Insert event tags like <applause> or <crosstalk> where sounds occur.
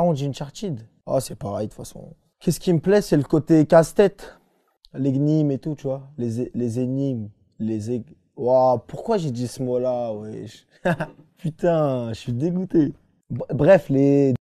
Ah, on dit Ah, oh, c'est pareil, de toute façon. Qu'est-ce qui me plaît, c'est le côté casse-tête. L'énigme et tout, tu vois. Les, les énigmes. Les ég... Waouh, pourquoi j'ai dit ce mot-là, wesh <laughs> Putain, je suis dégoûté. Bref, les